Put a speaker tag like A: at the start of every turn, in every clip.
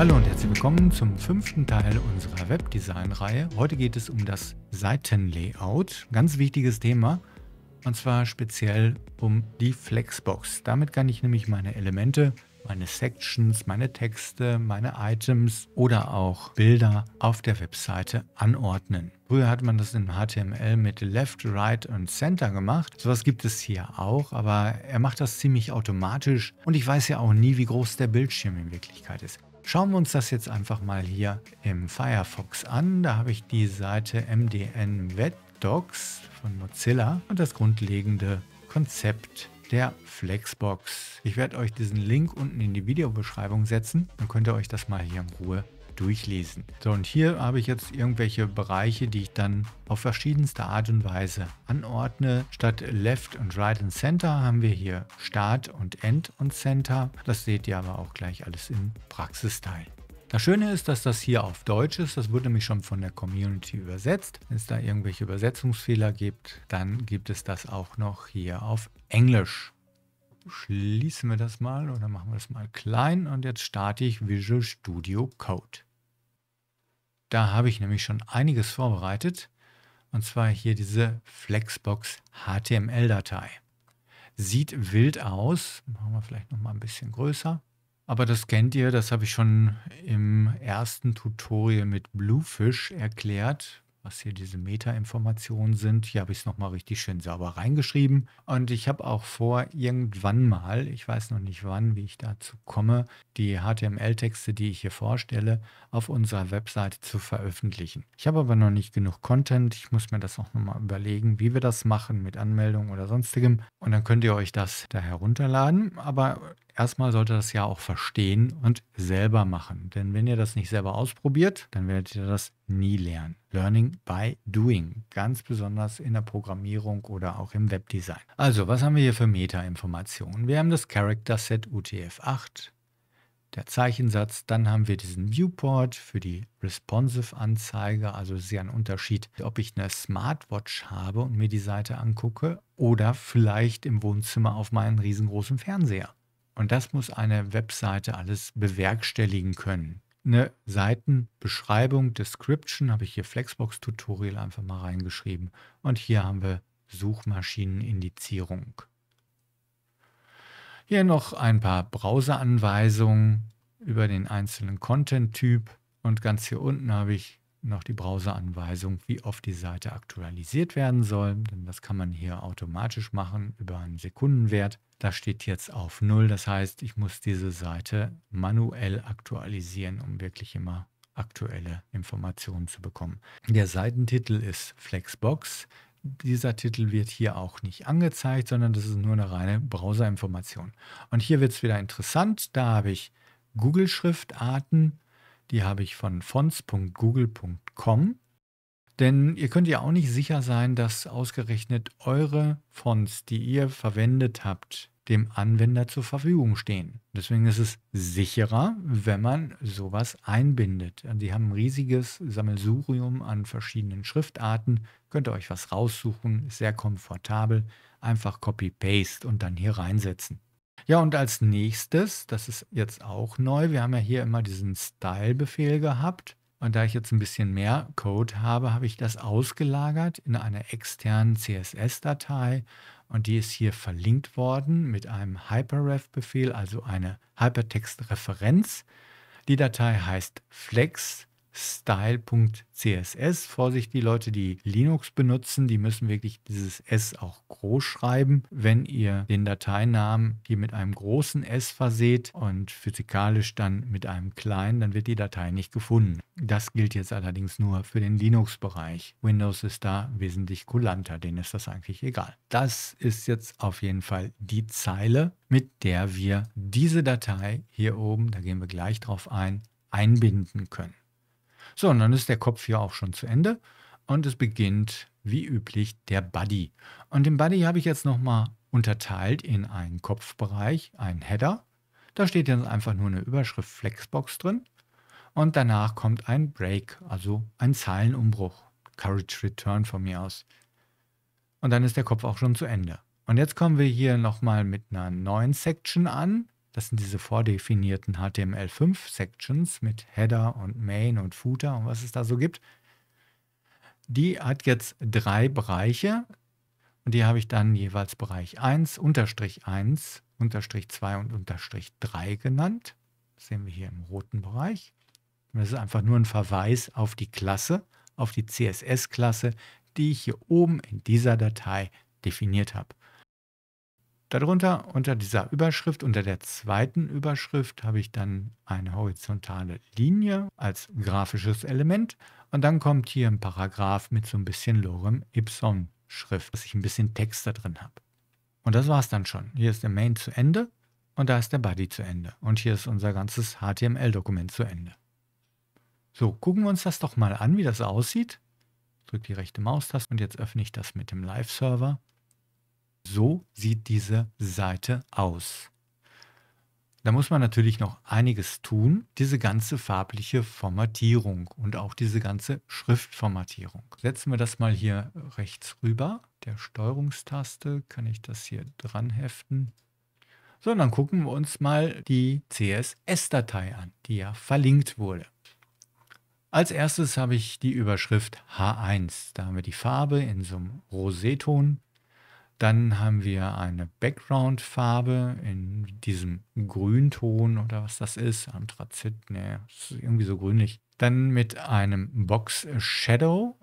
A: Hallo und herzlich willkommen zum fünften Teil unserer Webdesign-Reihe. Heute geht es um das Seitenlayout. Ganz wichtiges Thema. Und zwar speziell um die Flexbox. Damit kann ich nämlich meine Elemente, meine Sections, meine Texte, meine Items oder auch Bilder auf der Webseite anordnen. Früher hat man das in HTML mit Left, Right und Center gemacht. Sowas gibt es hier auch, aber er macht das ziemlich automatisch und ich weiß ja auch nie, wie groß der Bildschirm in Wirklichkeit ist. Schauen wir uns das jetzt einfach mal hier im Firefox an. Da habe ich die Seite MDN WebDocs von Mozilla und das grundlegende Konzept der Flexbox. Ich werde euch diesen Link unten in die Videobeschreibung setzen. Dann könnt ihr euch das mal hier in Ruhe durchlesen. So, und hier habe ich jetzt irgendwelche Bereiche, die ich dann auf verschiedenste Art und Weise anordne. Statt Left und Right und Center haben wir hier Start und End und Center. Das seht ihr aber auch gleich alles im Praxisteil. Das Schöne ist, dass das hier auf Deutsch ist. Das wurde nämlich schon von der Community übersetzt. Wenn es da irgendwelche Übersetzungsfehler gibt, dann gibt es das auch noch hier auf Englisch. Schließen wir das mal oder machen wir das mal klein und jetzt starte ich Visual Studio Code. Da habe ich nämlich schon einiges vorbereitet. Und zwar hier diese Flexbox HTML-Datei. Sieht wild aus. Machen wir vielleicht nochmal ein bisschen größer. Aber das kennt ihr, das habe ich schon im ersten Tutorial mit Bluefish erklärt, was hier diese Metainformationen sind. Hier habe ich es nochmal richtig schön sauber reingeschrieben. Und ich habe auch vor, irgendwann mal, ich weiß noch nicht wann, wie ich dazu komme, die HTML-Texte, die ich hier vorstelle, auf unserer Webseite zu veröffentlichen. Ich habe aber noch nicht genug Content. Ich muss mir das auch nochmal überlegen, wie wir das machen mit Anmeldung oder sonstigem. Und dann könnt ihr euch das da herunterladen. Aber erstmal sollte das ja auch verstehen und selber machen. Denn wenn ihr das nicht selber ausprobiert, dann werdet ihr das nie lernen. Learning by Doing, ganz besonders in der Programmierung oder auch im Webdesign. Also, was haben wir hier für Meta-Informationen? Wir haben das Character Set UTF-8, der Zeichensatz, dann haben wir diesen Viewport für die responsive Anzeige, also es ist ja ein Unterschied, ob ich eine Smartwatch habe und mir die Seite angucke oder vielleicht im Wohnzimmer auf meinen riesengroßen Fernseher. Und das muss eine Webseite alles bewerkstelligen können. Eine Seitenbeschreibung, Description habe ich hier Flexbox Tutorial einfach mal reingeschrieben. Und hier haben wir Suchmaschinenindizierung. Hier noch ein paar Browseranweisungen über den einzelnen Content-Typ. Und ganz hier unten habe ich noch die Browseranweisung, wie oft die Seite aktualisiert werden soll. Denn das kann man hier automatisch machen über einen Sekundenwert. Das steht jetzt auf 0. Das heißt, ich muss diese Seite manuell aktualisieren, um wirklich immer aktuelle Informationen zu bekommen. Der Seitentitel ist Flexbox. Dieser Titel wird hier auch nicht angezeigt, sondern das ist nur eine reine Browserinformation. Und hier wird es wieder interessant. Da habe ich Google-Schriftarten die habe ich von fonts.google.com. Denn ihr könnt ja auch nicht sicher sein, dass ausgerechnet eure Fonts, die ihr verwendet habt, dem Anwender zur Verfügung stehen. Deswegen ist es sicherer, wenn man sowas einbindet. Die haben ein riesiges Sammelsurium an verschiedenen Schriftarten. Könnt ihr euch was raussuchen, ist sehr komfortabel. Einfach Copy-Paste und dann hier reinsetzen. Ja, und als nächstes, das ist jetzt auch neu, wir haben ja hier immer diesen Style-Befehl gehabt. Und da ich jetzt ein bisschen mehr Code habe, habe ich das ausgelagert in einer externen CSS-Datei. Und die ist hier verlinkt worden mit einem Hyperref-Befehl, also eine Hypertext-Referenz. Die Datei heißt flex style.css. Vorsicht, die Leute, die Linux benutzen, die müssen wirklich dieses S auch groß schreiben. Wenn ihr den Dateinamen hier mit einem großen S verseht und physikalisch dann mit einem kleinen, dann wird die Datei nicht gefunden. Das gilt jetzt allerdings nur für den Linux-Bereich. Windows ist da wesentlich kulanter, denen ist das eigentlich egal. Das ist jetzt auf jeden Fall die Zeile, mit der wir diese Datei hier oben, da gehen wir gleich drauf ein, einbinden können. So, und dann ist der Kopf hier auch schon zu Ende und es beginnt wie üblich der Buddy. Und den Buddy habe ich jetzt nochmal unterteilt in einen Kopfbereich, einen Header. Da steht jetzt einfach nur eine Überschrift Flexbox drin. Und danach kommt ein Break, also ein Zeilenumbruch. Courage Return von mir aus. Und dann ist der Kopf auch schon zu Ende. Und jetzt kommen wir hier nochmal mit einer neuen Section an. Das sind diese vordefinierten HTML5-Sections mit Header und Main und Footer und was es da so gibt. Die hat jetzt drei Bereiche und die habe ich dann jeweils Bereich 1, Unterstrich 1, Unterstrich 2 und Unterstrich 3 genannt. Das sehen wir hier im roten Bereich. Und das ist einfach nur ein Verweis auf die Klasse, auf die CSS-Klasse, die ich hier oben in dieser Datei definiert habe. Darunter unter dieser Überschrift, unter der zweiten Überschrift, habe ich dann eine horizontale Linie als grafisches Element. Und dann kommt hier ein Paragraph mit so ein bisschen Lorem Ipsum Schrift, dass ich ein bisschen Text da drin habe. Und das war es dann schon. Hier ist der Main zu Ende und da ist der Body zu Ende. Und hier ist unser ganzes HTML-Dokument zu Ende. So, gucken wir uns das doch mal an, wie das aussieht. Drück die rechte Maustaste und jetzt öffne ich das mit dem Live-Server. So sieht diese Seite aus. Da muss man natürlich noch einiges tun, diese ganze farbliche Formatierung und auch diese ganze Schriftformatierung. Setzen wir das mal hier rechts rüber. Der Steuerungstaste kann ich das hier dran heften. So, und dann gucken wir uns mal die CSS-Datei an, die ja verlinkt wurde. Als erstes habe ich die Überschrift H1. Da haben wir die Farbe in so einem Roseton dann haben wir eine Background-Farbe in diesem Grünton oder was das ist. Anthrazit, ne, ist irgendwie so grünlich. Dann mit einem Box Shadow.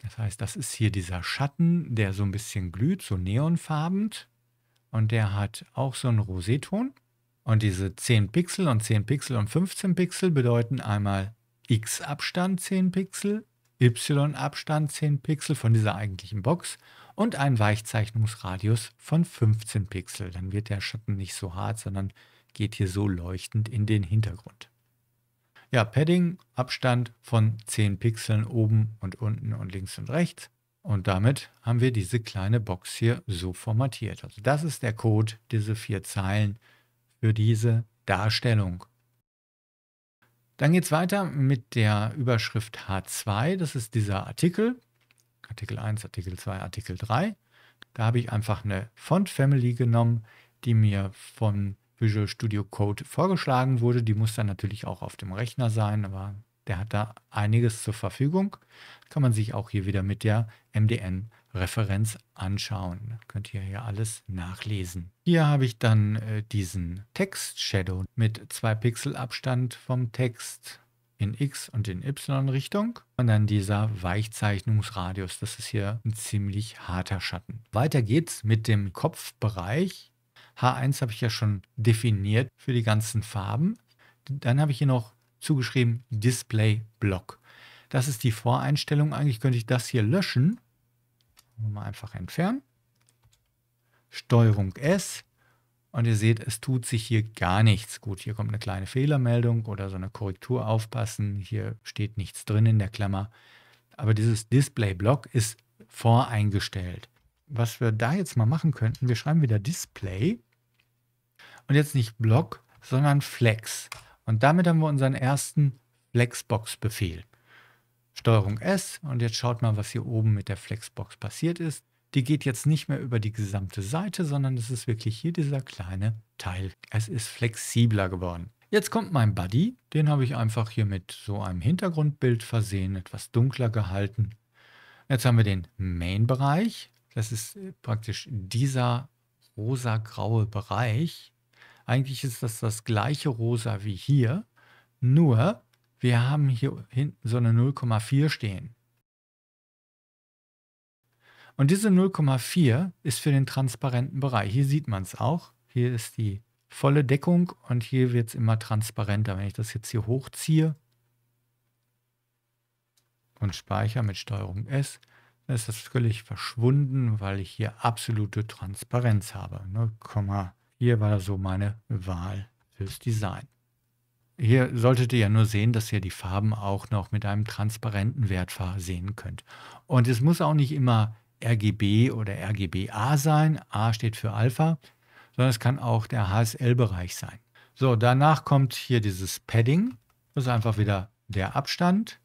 A: Das heißt, das ist hier dieser Schatten, der so ein bisschen glüht, so neonfarbend. Und der hat auch so einen Roseton. Und diese 10 Pixel und 10 Pixel und 15 Pixel bedeuten einmal x Abstand 10 Pixel, y Abstand 10 Pixel von dieser eigentlichen Box und einen Weichzeichnungsradius von 15 Pixel. Dann wird der Schatten nicht so hart, sondern geht hier so leuchtend in den Hintergrund. Ja, Padding, Abstand von 10 Pixeln oben und unten und links und rechts. Und damit haben wir diese kleine Box hier so formatiert. Also das ist der Code, diese vier Zeilen für diese Darstellung. Dann geht es weiter mit der Überschrift H2, das ist dieser Artikel. Artikel 1, Artikel 2, Artikel 3. Da habe ich einfach eine Font Family genommen, die mir von Visual Studio Code vorgeschlagen wurde. Die muss dann natürlich auch auf dem Rechner sein, aber der hat da einiges zur Verfügung. Kann man sich auch hier wieder mit der MDN-Referenz anschauen. könnt ihr hier alles nachlesen. Hier habe ich dann äh, diesen Text-Shadow mit 2 Pixel Abstand vom Text in X und in Y-Richtung. Und dann dieser Weichzeichnungsradius. Das ist hier ein ziemlich harter Schatten. Weiter geht's mit dem Kopfbereich. H1 habe ich ja schon definiert für die ganzen Farben. Dann habe ich hier noch zugeschrieben Display Block. Das ist die Voreinstellung. Eigentlich könnte ich das hier löschen. Mal einfach entfernen. Steuerung S. Und ihr seht, es tut sich hier gar nichts. Gut, hier kommt eine kleine Fehlermeldung oder so eine Korrektur aufpassen. Hier steht nichts drin in der Klammer. Aber dieses Display-Block ist voreingestellt. Was wir da jetzt mal machen könnten, wir schreiben wieder Display und jetzt nicht Block, sondern Flex. Und damit haben wir unseren ersten Flexbox-Befehl. Steuerung S und jetzt schaut mal, was hier oben mit der Flexbox passiert ist die geht jetzt nicht mehr über die gesamte Seite, sondern es ist wirklich hier dieser kleine Teil. Es ist flexibler geworden. Jetzt kommt mein Buddy, den habe ich einfach hier mit so einem Hintergrundbild versehen, etwas dunkler gehalten. Jetzt haben wir den Main-Bereich, das ist äh, praktisch dieser rosa-graue Bereich. Eigentlich ist das das gleiche rosa wie hier, nur wir haben hier hinten so eine 0,4 stehen. Und diese 0,4 ist für den transparenten Bereich. Hier sieht man es auch. Hier ist die volle Deckung und hier wird es immer transparenter. Wenn ich das jetzt hier hochziehe und speichere mit STRG S, dann ist das völlig verschwunden, weil ich hier absolute Transparenz habe. 0, hier war so meine Wahl fürs Design. Hier solltet ihr ja nur sehen, dass ihr die Farben auch noch mit einem transparenten Wert sehen könnt. Und es muss auch nicht immer RGB oder RGBA sein. A steht für Alpha, sondern es kann auch der HSL-Bereich sein. So, danach kommt hier dieses Padding. Das ist einfach wieder der Abstand.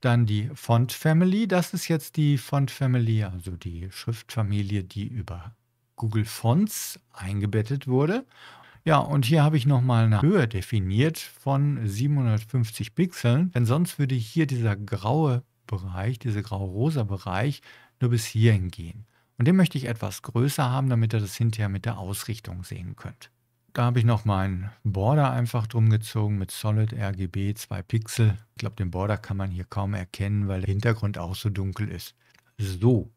A: Dann die Font Family. Das ist jetzt die Font Family, also die Schriftfamilie, die über Google Fonts eingebettet wurde. Ja, und hier habe ich nochmal eine Höhe definiert von 750 Pixeln, denn sonst würde hier dieser graue Bereich, dieser grau-rosa Bereich, nur bis hierhin gehen. Und den möchte ich etwas größer haben, damit ihr das hinterher mit der Ausrichtung sehen könnt. Da habe ich noch meinen Border einfach drum gezogen mit Solid RGB 2 Pixel. Ich glaube, den Border kann man hier kaum erkennen, weil der Hintergrund auch so dunkel ist. So,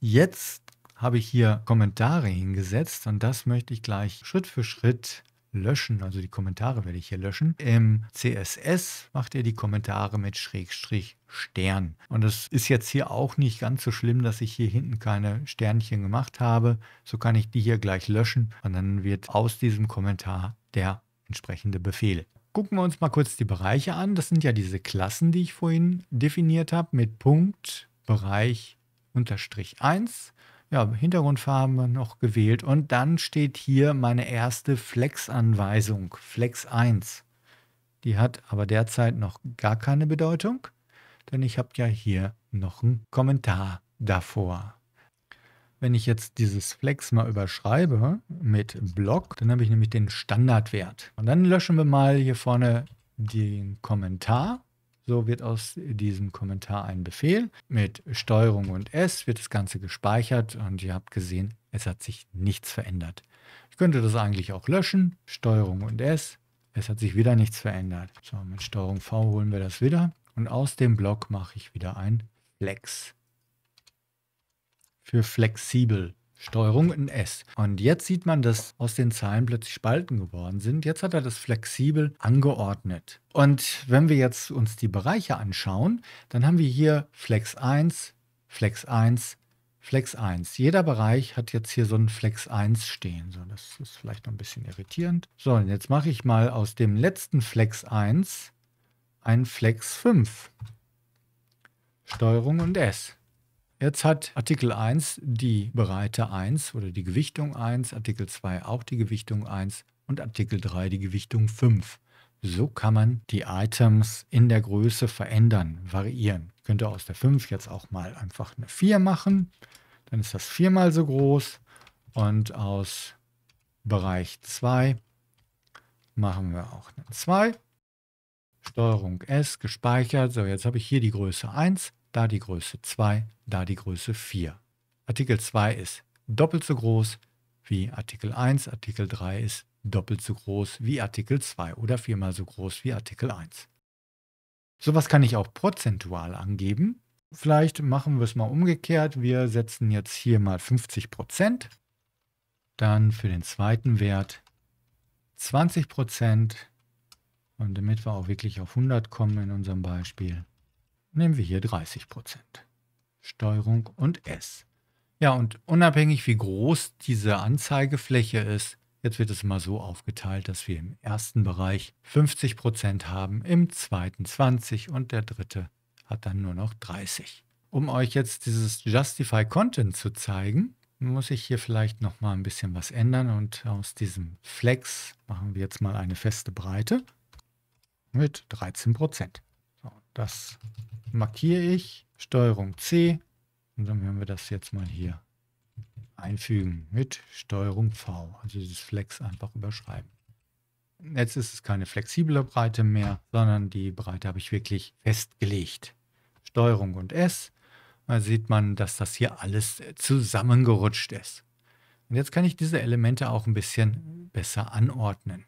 A: jetzt habe ich hier Kommentare hingesetzt und das möchte ich gleich Schritt für Schritt löschen, also die Kommentare werde ich hier löschen. Im CSS macht ihr die Kommentare mit Schrägstrich Stern. Und das ist jetzt hier auch nicht ganz so schlimm, dass ich hier hinten keine Sternchen gemacht habe. So kann ich die hier gleich löschen und dann wird aus diesem Kommentar der entsprechende Befehl. Gucken wir uns mal kurz die Bereiche an. Das sind ja diese Klassen, die ich vorhin definiert habe mit Punkt, Bereich, Unterstrich 1 ja, Hintergrundfarben noch gewählt. Und dann steht hier meine erste Flex-Anweisung, Flex 1. Die hat aber derzeit noch gar keine Bedeutung, denn ich habe ja hier noch einen Kommentar davor. Wenn ich jetzt dieses Flex mal überschreibe mit Block, dann habe ich nämlich den Standardwert. Und dann löschen wir mal hier vorne den Kommentar so wird aus diesem Kommentar ein Befehl. Mit Steuerung und S wird das Ganze gespeichert und ihr habt gesehen, es hat sich nichts verändert. Ich könnte das eigentlich auch löschen. Steuerung und S. Es hat sich wieder nichts verändert. So, mit Steuerung V holen wir das wieder. Und aus dem Block mache ich wieder ein Flex. Für flexibel. Steuerung und S. Und jetzt sieht man, dass aus den Zeilen plötzlich Spalten geworden sind. Jetzt hat er das flexibel angeordnet. Und wenn wir jetzt uns die Bereiche anschauen, dann haben wir hier Flex 1, Flex 1, Flex 1. Jeder Bereich hat jetzt hier so ein Flex 1 stehen. So, das ist vielleicht noch ein bisschen irritierend. So, und jetzt mache ich mal aus dem letzten Flex 1 ein Flex 5. Steuerung und S. Jetzt hat Artikel 1 die Breite 1 oder die Gewichtung 1, Artikel 2 auch die Gewichtung 1 und Artikel 3 die Gewichtung 5. So kann man die Items in der Größe verändern, variieren. Ich könnte aus der 5 jetzt auch mal einfach eine 4 machen, dann ist das viermal so groß und aus Bereich 2 machen wir auch eine 2. Steuerung S gespeichert. So, jetzt habe ich hier die Größe 1 da die Größe 2, da die Größe 4. Artikel 2 ist doppelt so groß wie Artikel 1, Artikel 3 ist doppelt so groß wie Artikel 2 oder viermal so groß wie Artikel 1. Sowas kann ich auch prozentual angeben. Vielleicht machen wir es mal umgekehrt. Wir setzen jetzt hier mal 50 Prozent. Dann für den zweiten Wert 20 Prozent. Und damit wir auch wirklich auf 100 kommen in unserem Beispiel, nehmen wir hier 30 Prozent. Steuerung und S. Ja, und unabhängig wie groß diese Anzeigefläche ist, jetzt wird es mal so aufgeteilt, dass wir im ersten Bereich 50 Prozent haben, im zweiten 20 und der dritte hat dann nur noch 30. Um euch jetzt dieses Justify Content zu zeigen, muss ich hier vielleicht noch mal ein bisschen was ändern und aus diesem Flex machen wir jetzt mal eine feste Breite mit 13 Prozent. Das markiere ich, Steuerung C und dann werden wir das jetzt mal hier einfügen mit Steuerung V, also dieses Flex einfach überschreiben. Jetzt ist es keine flexible Breite mehr, sondern die Breite habe ich wirklich festgelegt. Steuerung und S, da sieht man, dass das hier alles zusammengerutscht ist. Und jetzt kann ich diese Elemente auch ein bisschen besser anordnen.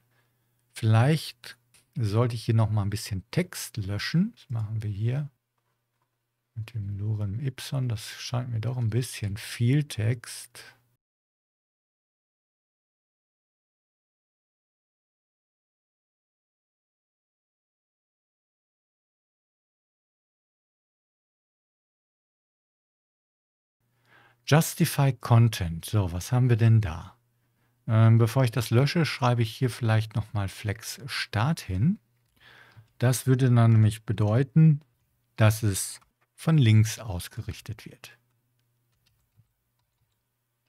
A: Vielleicht sollte ich hier nochmal ein bisschen Text löschen. Das machen wir hier mit dem Lorem Ipson. Das scheint mir doch ein bisschen viel Text. Justify Content. So, was haben wir denn da? Ähm, bevor ich das lösche, schreibe ich hier vielleicht nochmal Flex Start hin. Das würde dann nämlich bedeuten, dass es von links ausgerichtet wird.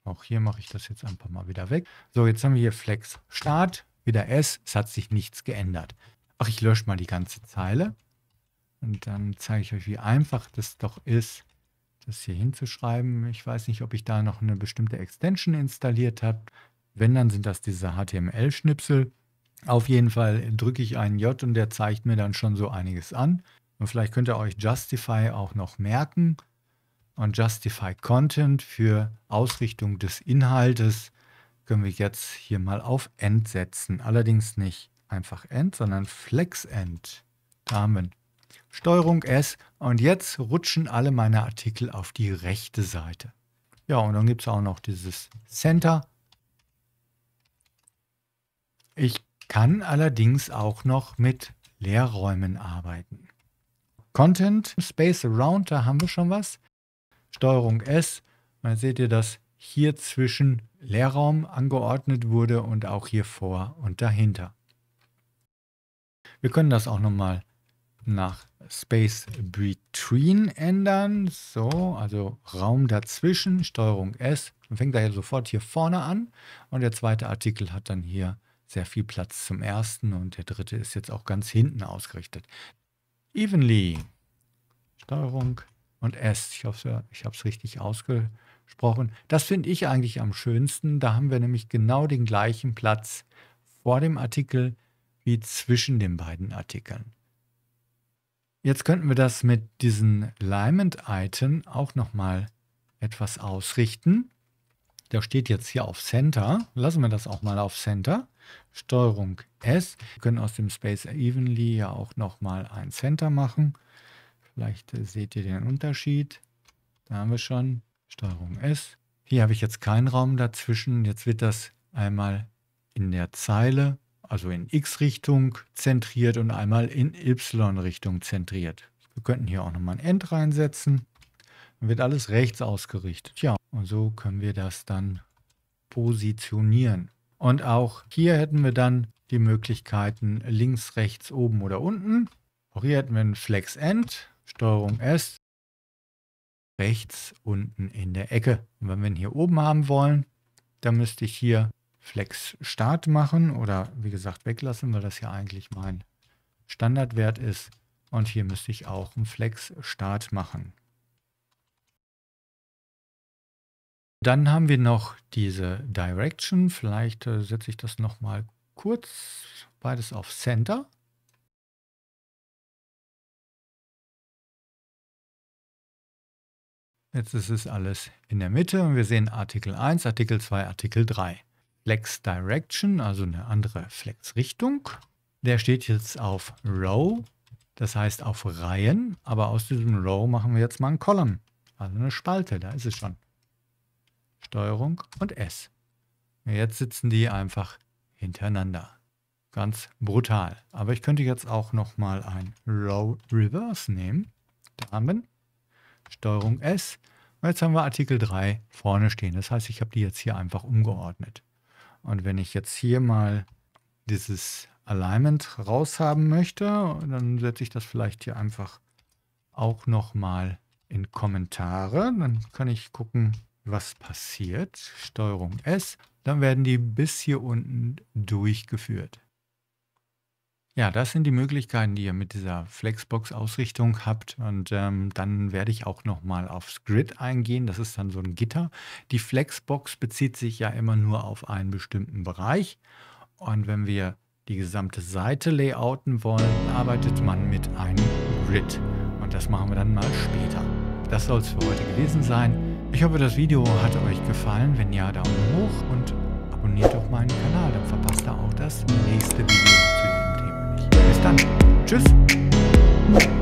A: Auch hier mache ich das jetzt einfach mal wieder weg. So, jetzt haben wir hier Flex Start, wieder S. Es hat sich nichts geändert. Ach, ich lösche mal die ganze Zeile. Und dann zeige ich euch, wie einfach das doch ist, das hier hinzuschreiben. Ich weiß nicht, ob ich da noch eine bestimmte Extension installiert habe. Wenn, dann sind das diese HTML-Schnipsel. Auf jeden Fall drücke ich einen J und der zeigt mir dann schon so einiges an. Und vielleicht könnt ihr euch Justify auch noch merken und Justify Content für Ausrichtung des Inhaltes können wir jetzt hier mal auf End setzen. Allerdings nicht einfach End, sondern Flex End. Da Steuerung S und jetzt rutschen alle meine Artikel auf die rechte Seite. Ja, und dann gibt es auch noch dieses Center ich kann allerdings auch noch mit Leerräumen arbeiten. Content, Space Around, da haben wir schon was. Steuerung S, dann seht ihr, dass hier zwischen Leerraum angeordnet wurde und auch hier vor und dahinter. Wir können das auch nochmal nach Space Between ändern. So, also Raum dazwischen, Steuerung S. Dann fängt er ja sofort hier vorne an und der zweite Artikel hat dann hier sehr viel Platz zum ersten und der dritte ist jetzt auch ganz hinten ausgerichtet. Evenly. Steuerung und S. Ich hoffe, ich habe es richtig ausgesprochen. Das finde ich eigentlich am schönsten. Da haben wir nämlich genau den gleichen Platz vor dem Artikel wie zwischen den beiden Artikeln. Jetzt könnten wir das mit diesen Alignment-Item auch nochmal etwas ausrichten. Der steht jetzt hier auf Center. Lassen wir das auch mal auf Center. Steuerung S. Wir können aus dem Space Evenly ja auch nochmal ein Center machen. Vielleicht äh, seht ihr den Unterschied. Da haben wir schon Steuerung S. Hier habe ich jetzt keinen Raum dazwischen. Jetzt wird das einmal in der Zeile, also in X-Richtung zentriert und einmal in Y-Richtung zentriert. Wir könnten hier auch nochmal ein End reinsetzen. Dann wird alles rechts ausgerichtet. Tja, und so können wir das dann positionieren. Und auch hier hätten wir dann die Möglichkeiten links, rechts, oben oder unten. Auch hier hätten wir ein Flex End, Steuerung S, rechts unten in der Ecke. Und wenn wir ihn hier oben haben wollen, dann müsste ich hier Flex Start machen oder wie gesagt weglassen, weil das ja eigentlich mein Standardwert ist. Und hier müsste ich auch einen Flex Start machen. Dann haben wir noch diese Direction. Vielleicht äh, setze ich das nochmal kurz beides auf Center. Jetzt ist es alles in der Mitte und wir sehen Artikel 1, Artikel 2, Artikel 3. Flex Direction, also eine andere Flex-Richtung. Der steht jetzt auf Row, das heißt auf Reihen, aber aus diesem Row machen wir jetzt mal ein Column, also eine Spalte, da ist es schon. Steuerung und S. Jetzt sitzen die einfach hintereinander. Ganz brutal. Aber ich könnte jetzt auch nochmal ein Row Reverse nehmen. Damen. Steuerung S. Und jetzt haben wir Artikel 3 vorne stehen. Das heißt, ich habe die jetzt hier einfach umgeordnet. Und wenn ich jetzt hier mal dieses Alignment raushaben möchte, dann setze ich das vielleicht hier einfach auch nochmal in Kommentare. Dann kann ich gucken, was passiert, Steuerung S, dann werden die bis hier unten durchgeführt. Ja, das sind die Möglichkeiten, die ihr mit dieser Flexbox-Ausrichtung habt. Und ähm, dann werde ich auch nochmal aufs Grid eingehen. Das ist dann so ein Gitter. Die Flexbox bezieht sich ja immer nur auf einen bestimmten Bereich. Und wenn wir die gesamte Seite layouten wollen, arbeitet man mit einem Grid. Und das machen wir dann mal später. Das soll es für heute gewesen sein. Ich hoffe, das Video hat euch gefallen. Wenn ja, Daumen hoch und abonniert doch meinen Kanal. Dann verpasst ihr auch das nächste Video zu diesem Thema nicht. Bis dann. Tschüss.